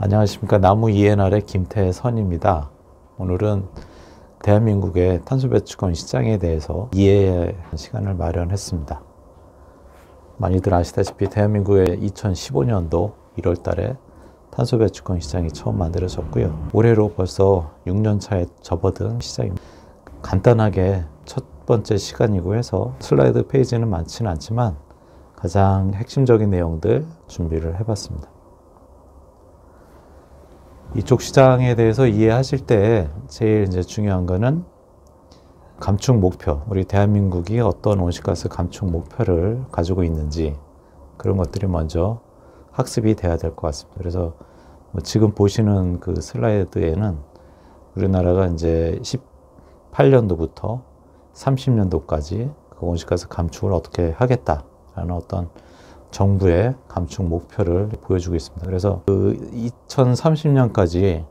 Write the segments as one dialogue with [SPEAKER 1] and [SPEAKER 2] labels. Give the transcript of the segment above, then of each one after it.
[SPEAKER 1] 안녕하십니까. 나무 ENR의 김태선입니다. 오늘은 대한민국의 탄소 배출권 시장에 대해서 이해의 시간을 마련했습니다. 많이들 아시다시피 대한민국의 2015년도 1월 달에 탄소 배출권 시장이 처음 만들어졌고요. 올해로 벌써 6년 차에 접어든 시장입니다. 간단하게 첫 번째 시간이고 해서 슬라이드 페이지는 많지는 않지만 가장 핵심적인 내용들 준비를 해봤습니다. 이쪽 시장에 대해서 이해하실 때 제일 이제 중요한 거는 감축 목표, 우리 대한민국이 어떤 온실가스 감축 목표를 가지고 있는지 그런 것들이 먼저 학습이 돼야 될 것 같습니다. 그래서 뭐 지금 보시는 그 슬라이드에는 우리나라가 이제 18년도부터 30년도까지 그 온실가스 감축을 어떻게 하겠다라는 어떤 정부의 감축 목표를 보여주고 있습니다. 그래서 그 2030년까지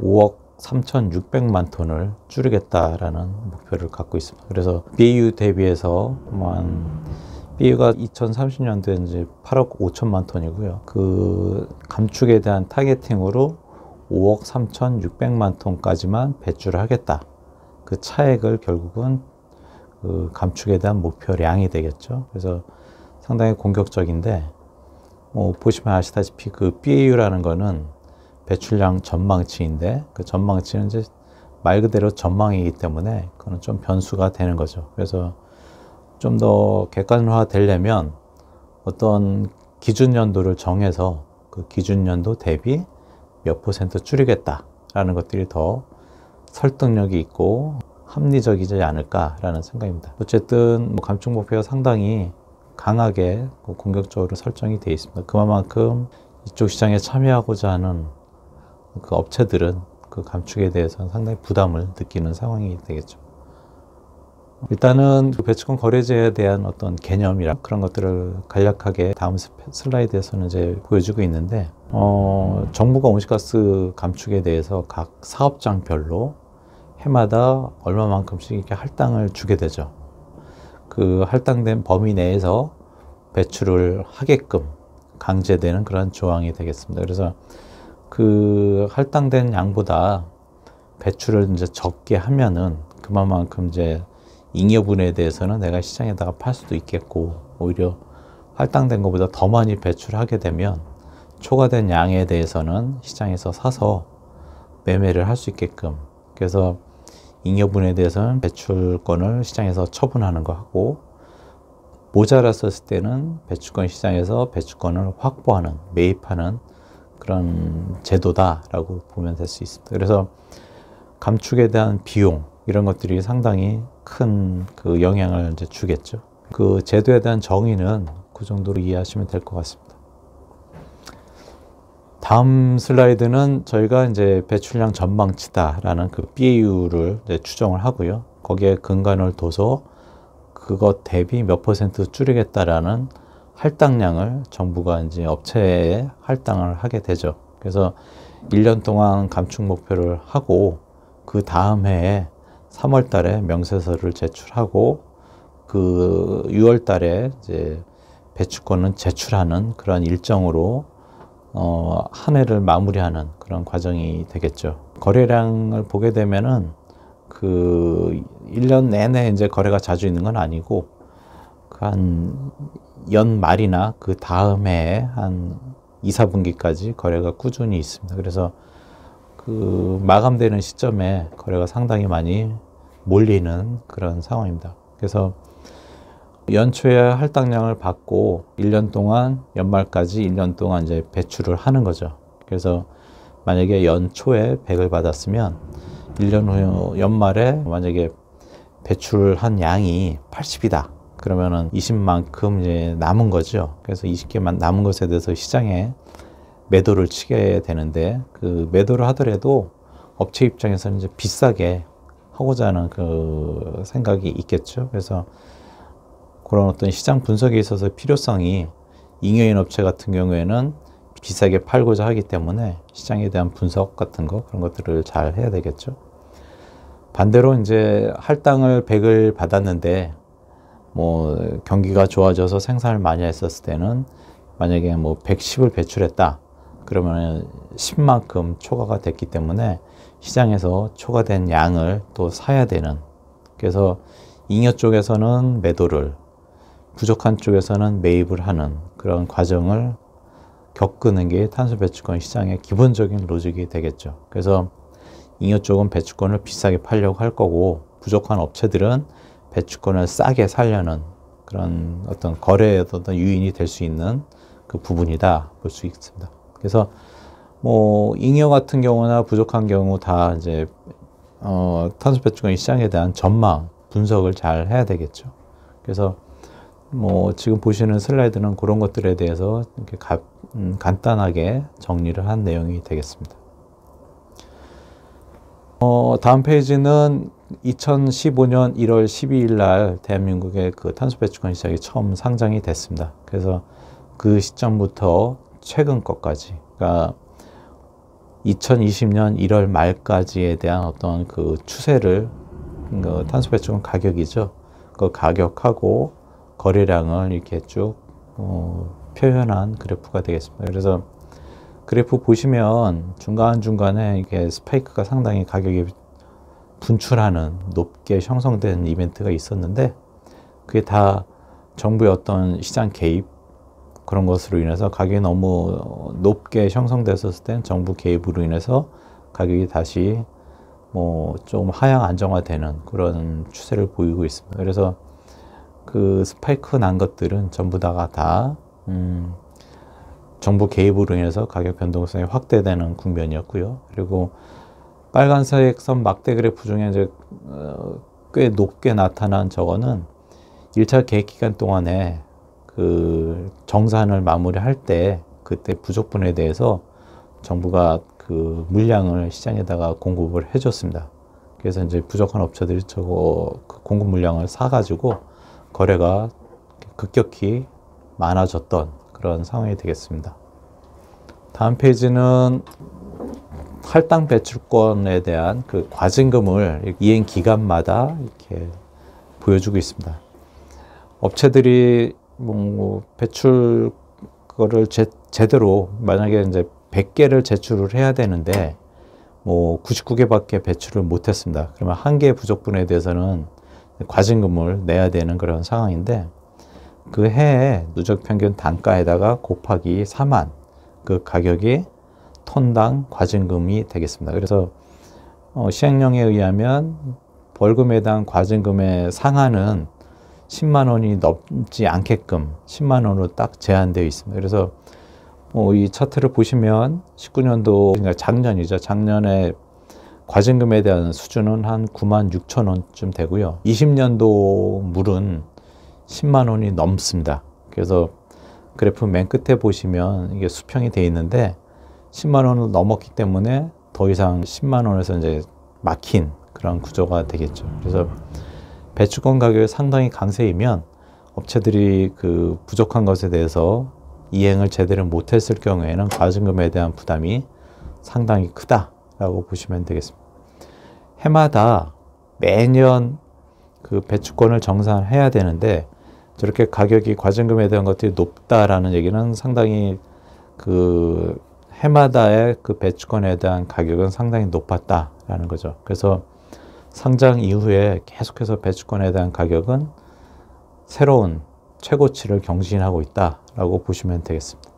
[SPEAKER 1] 5억 3,600만 톤을 줄이겠다라는 목표를 갖고 있습니다. 그래서 BU 대비해서 뭐 한 BU가 2030년도에 이제 8억 5천만 톤이고요. 그 감축에 대한 타겟팅으로 5억 3,600만 톤까지만 배출을 하겠다. 그 차액을 결국은 그 감축에 대한 목표량이 되겠죠. 그래서 상당히 공격적인데 뭐 보시면 아시다시피 그 BAU라는 거는 배출량 전망치인데 그 전망치는 이제 말 그대로 전망이기 때문에 그거는 좀 변수가 되는 거죠. 그래서 좀 더 객관화 되려면 어떤 기준 연도를 정해서 그 기준 연도 대비 몇 퍼센트 줄이겠다라는 것들이 더 설득력이 있고 합리적이지 않을까라는 생각입니다. 어쨌든 뭐 감축 목표가 상당히 강하게 그 공격적으로 설정이 되어 있습니다. 그만큼 이쪽 시장에 참여하고자 하는 그 업체들은 그 감축에 대해서는 상당히 부담을 느끼는 상황이 되겠죠. 일단은 그 배치권 거래제에 대한 어떤 개념이랑 그런 것들을 간략하게 다음 슬라이드에서는 이제 보여주고 있는데 어, 정부가 온실가스 감축에 대해서 각 사업장별로 해마다 얼마만큼씩 이렇게 할당을 주게 되죠. 그 할당된 범위 내에서 배출을 하게끔 강제되는 그런 조항이 되겠습니다. 그래서 그 할당된 양보다 배출을 이제 적게 하면은 그만큼 이제 잉여분에 대해서는 내가 시장에다가 팔 수도 있겠고 오히려 할당된 것보다 더 많이 배출하게 되면 초과된 양에 대해서는 시장에서 사서 매매를 할 수 있게끔 그래서 잉여분에 대해서는 배출권을 시장에서 처분하는 거 하고 모자랐었을 때는 배출권 시장에서 배출권을 확보하는 매입하는 그런 제도다라고 보면 될 수 있습니다. 그래서 감축에 대한 비용 이런 것들이 상당히 큰 그 영향을 이제 주겠죠. 그 제도에 대한 정의는 그 정도로 이해하시면 될 것 같습니다. 다음 슬라이드는 저희가 이제 배출량 전망치다라는 그 BU를 추정을 하고요. 거기에 근간을 둬서 그것 대비 몇 퍼센트 줄이겠다라는 할당량을 정부가 이제 업체에 할당을 하게 되죠. 그래서 1년 동안 감축 목표를 하고 그 다음 해에 3월 달에 명세서를 제출하고 그 6월 달에 이제 배출권은 제출하는 그런 일정으로 어, 한 해를 마무리하는 그런 과정이 되겠죠. 거래량을 보게 되면은 그 1년 내내 이제 거래가 자주 있는 건 아니고 그 한 연말이나 그 다음 에한 2, 4분기까지 거래가 꾸준히 있습니다. 그래서 그 마감되는 시점에 거래가 상당히 많이 몰리는 그런 상황입니다. 그래서 연초에 할당량을 받고 1년 동안 연말까지 1년 동안 이제 배출을 하는 거죠. 그래서 만약에 연초에 100을 받았으면 1년 후 연말에 만약에 배출한 양이 80이다. 그러면은 20만큼 이제 남은 거죠. 그래서 20개만 남은 것에 대해서 시장에 매도를 치게 되는데 그 매도를 하더라도 업체 입장에서는 이제 비싸게 하고자 하는 그 생각이 있겠죠. 그래서 그런 어떤 시장 분석에 있어서 필요성이 잉여인 업체 같은 경우에는 비싸게 팔고자 하기 때문에 시장에 대한 분석 같은 거 그런 것들을 잘 해야 되겠죠. 반대로 이제 할당을 100을 받았는데 뭐 경기가 좋아져서 생산을 많이 했었을 때는 만약에 뭐 110을 배출했다 그러면 10만큼 초과가 됐기 때문에 시장에서 초과된 양을 또 사야 되는 그래서 잉여 쪽에서는 매도를 부족한 쪽에서는 매입을 하는 그런 과정을 겪는 게 탄소 배출권 시장의 기본적인 로직이 되겠죠. 그래서 잉여 쪽은 배출권을 비싸게 팔려고 할 거고 부족한 업체들은 배출권을 싸게 살려는 그런 어떤 거래의 어떤 유인이 될 수 있는 그 부분이다 볼 수 있습니다. 그래서 뭐 잉여 같은 경우나 부족한 경우 다 이제 어, 탄소 배출권 시장에 대한 전망 분석을 잘 해야 되겠죠. 그래서 뭐 지금 보시는 슬라이드는 그런 것들에 대해서 이렇게 가, 음, 간단하게 정리를 한 내용이 되겠습니다. 어, 다음 페이지는 2015년 1월 12일 날 대한민국의 그 탄소 배출권 시작이 처음 상장이 됐습니다. 그래서 그 시점부터 최근 것까지, 그러니까 2020년 1월 말까지에 대한 어떤 그 추세를 그 탄소 배출권 가격이죠. 그 가격하고 거래량을 이렇게 쭉 어, 표현한 그래프가 되겠습니다. 그래서 그래프 보시면 중간중간에 이게 스파이크가 상당히 가격이 분출하는 높게 형성된 이벤트가 있었는데 그게 다 정부의 어떤 시장 개입 그런 것으로 인해서 가격이 너무 높게 형성됐었을 땐 정부 개입으로 인해서 가격이 다시 뭐 좀 하향 안정화되는 그런 추세를 보이고 있습니다. 그래서 그 스파이크 난 것들은 전부 다가 다 음, 정부 개입으로 인해서 가격 변동성이 확대되는 국면이었고요. 그리고 빨간색 선 막대 그래프 중에 이제 어, 꽤 높게 나타난 저거는 1차 계획 기간 동안에 그 정산을 마무리할 때 그때 부족분에 대해서 정부가 그 물량을 시장에다가 공급을 해줬습니다. 그래서 이제 부족한 업체들이 저거 그 공급 물량을 사가지고 거래가 급격히 많아졌던 그런 상황이 되겠습니다. 다음 페이지는 할당 배출권에 대한 그 과징금을 이행 기간마다 이렇게 보여주고 있습니다. 업체들이 뭐, 뭐 배출 거를 제, 제대로 만약에 이제 100개를 제출을 해야 되는데 뭐 99개밖에 배출을 못했습니다. 그러면 한개 부족분에 대해서는 과징금을 내야 되는 그런 상황인데 그 해에 누적 평균 단가에다가 곱하기 4만 그 가격이 톤당 과징금이 되겠습니다. 그래서 어, 시행령에 의하면 벌금에 대한 과징금의 상한은 10만 원이 넘지 않게끔 10만 원으로 딱 제한되어 있습니다. 그래서 어, 이 차트를 보시면 19년도 그러니까 작년이죠. 작년에 과징금에 대한 수준은 한 9만 6천 원쯤 되고요. 20년도 물은 10만 원이 넘습니다. 그래서 그래프 맨 끝에 보시면 이게 수평이 돼 있는데 10만 원을 넘었기 때문에 더 이상 10만 원에서 이제 막힌 그런 구조가 되겠죠. 그래서 배추권 가격이 상당히 강세이면 업체들이 그 부족한 것에 대해서 이행을 제대로 못했을 경우에는 과징금에 대한 부담이 상당히 크다. 라고 보시면 되겠습니다. 해마다 매년 그 배추권을 정산해야 되는데 저렇게 가격이 과징금에 대한 것들이 높다라는 얘기는 상당히 그 해마다의 그 배추권에 대한 가격은 상당히 높았다라는 거죠. 그래서 상장 이후에 계속해서 배추권에 대한 가격은 새로운 최고치를 경신하고 있다라고 보시면 되겠습니다.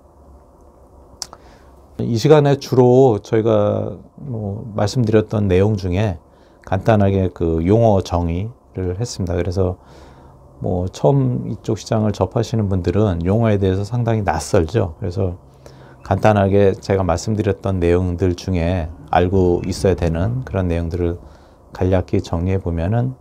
[SPEAKER 1] 이 시간에 주로 저희가 뭐 말씀드렸던 내용 중에 간단하게 그 용어 정의를 했습니다. 그래서 뭐 처음 이쪽 시장을 접하시는 분들은 용어에 대해서 상당히 낯설죠. 그래서 간단하게 제가 말씀드렸던 내용들 중에 알고 있어야 되는 그런 내용들을 간략히 정리해 보면은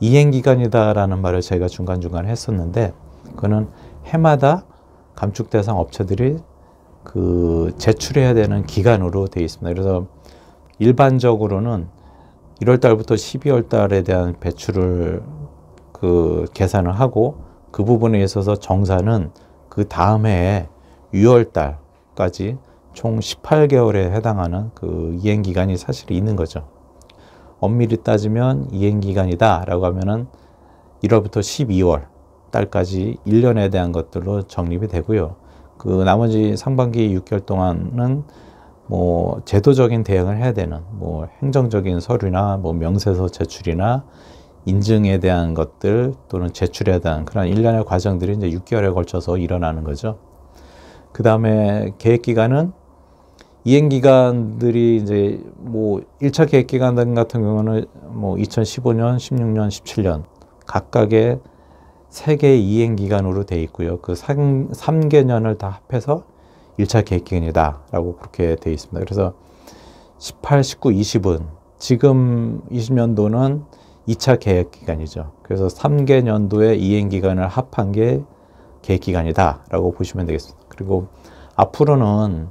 [SPEAKER 1] 이행기간이다라는 말을 제가 중간중간 했었는데 그거는 해마다 감축 대상 업체들이 그 제출해야 되는 기간으로 되어 있습니다. 그래서 일반적으로는 1월 달부터 12월 달에 대한 배출을 그 계산을 하고 그 부분에 있어서 정산은 그 다음 해에 6월 달까지 총 18개월에 해당하는 그 이행 기간이 사실 있는 거죠. 엄밀히 따지면 이행 기간이다라고 하면은 1월부터 12월 달까지 1년에 대한 것들로 정립이 되고요. 그 나머지 상반기 6개월 동안은 뭐 제도적인 대응을 해야 되는 뭐 행정적인 서류나 뭐 명세서 제출이나 인증에 대한 것들 또는 제출에 대한 그런 일련의 과정들이 이제 6개월에 걸쳐서 일어나는 거죠. 그 다음에 계획 기간은 이행 기간들이 이제 뭐 1차 계획 기간 같은 경우는 뭐 2015년, 16년, 17년 각각의 3개 이행 기간으로 돼 있고요. 그 3, 3개년을 다 합해서 1차 계획 기간이다라고 그렇게 돼 있습니다. 그래서 18, 19, 20은 지금 20년도는 2차 계획 기간이죠. 그래서 3개년도의 이행 기간을 합한 게 계획 기간이다라고 보시면 되겠습니다. 그리고 앞으로는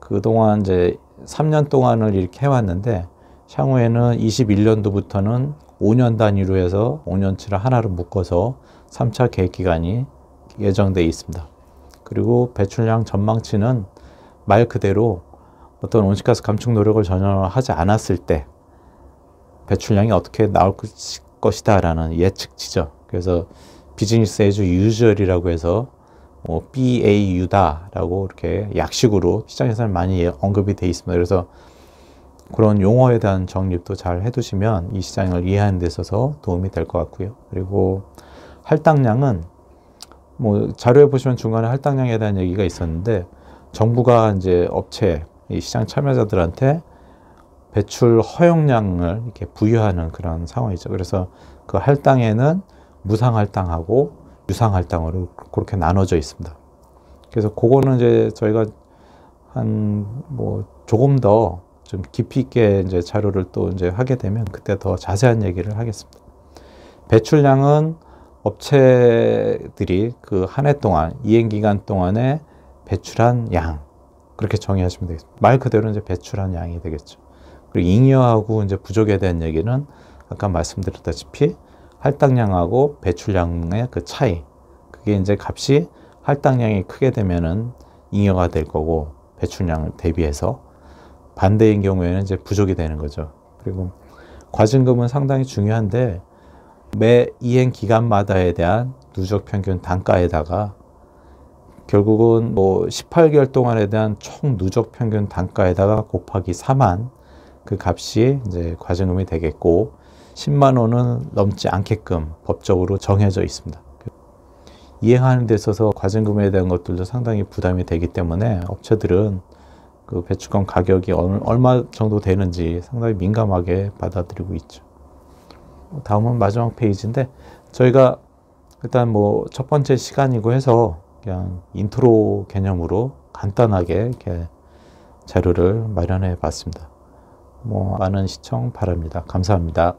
[SPEAKER 1] 그동안 이제 3년 동안을 이렇게 해왔는데 향후에는 21년도부터는 5년 단위로 해서 5년치를 하나로 묶어서 3차 계획 기간이 예정돼 있습니다. 그리고 배출량 전망치는 말 그대로 어떤 온실가스 감축 노력을 전혀 하지 않았을 때 배출량이 어떻게 나올 것이다 라는 예측치죠. 그래서 비즈니스 에즈 유저리라고 해서 뭐 BAU다 라고 이렇게 약식으로 시장에서는 많이 예- 언급이 돼 있습니다. 그래서 그런 용어에 대한 정립도 잘 해두시면 이 시장을 이해하는 데 있어서 도움이 될 것 같고요. 그리고 할당량은 뭐 자료에 보시면 중간에 할당량에 대한 얘기가 있었는데 정부가 이제 업체, 시장 참여자들한테 배출 허용량을 이렇게 부여하는 그런 상황이죠. 그래서 그 할당에는 무상 할당하고 유상 할당으로 그렇게 나눠져 있습니다. 그래서 그거는 이제 저희가 한 뭐 조금 더 좀 깊이 있게 이제 자료를 또 이제 하게 되면 그때 더 자세한 얘기를 하겠습니다. 배출량은 업체들이 그 한 해 동안 이행 기간 동안에 배출한 양 그렇게 정의하시면 되겠습니다. 말 그대로 이제 배출한 양이 되겠죠. 그리고 잉여하고 이제 부족에 대한 얘기는 아까 말씀드렸다시피 할당량하고 배출량의 그 차이 그게 이제 값이 할당량이 크게 되면은 잉여가 될 거고 배출량을 대비해서 반대인 경우에는 이제 부족이 되는 거죠. 그리고 과징금은 상당히 중요한데 매 이행 기간마다에 대한 누적 평균 단가에다가 결국은 뭐 18개월 동안에 대한 총 누적 평균 단가에다가 곱하기 4만 그 값이 이제 과징금이 되겠고 10만 원은 넘지 않게끔 법적으로 정해져 있습니다. 이행하는 데 있어서 과징금에 대한 것들도 상당히 부담이 되기 때문에 업체들은 그 배축권 가격이 얼마 정도 되는지 상당히 민감하게 받아들이고 있죠. 다음은 마지막 페이지인데 저희가 일단 뭐 첫 번째 시간이고 해서 그냥 인트로 개념으로 간단하게 이렇게 자료를 마련해 봤습니다. 뭐 많은 시청 바랍니다. 감사합니다.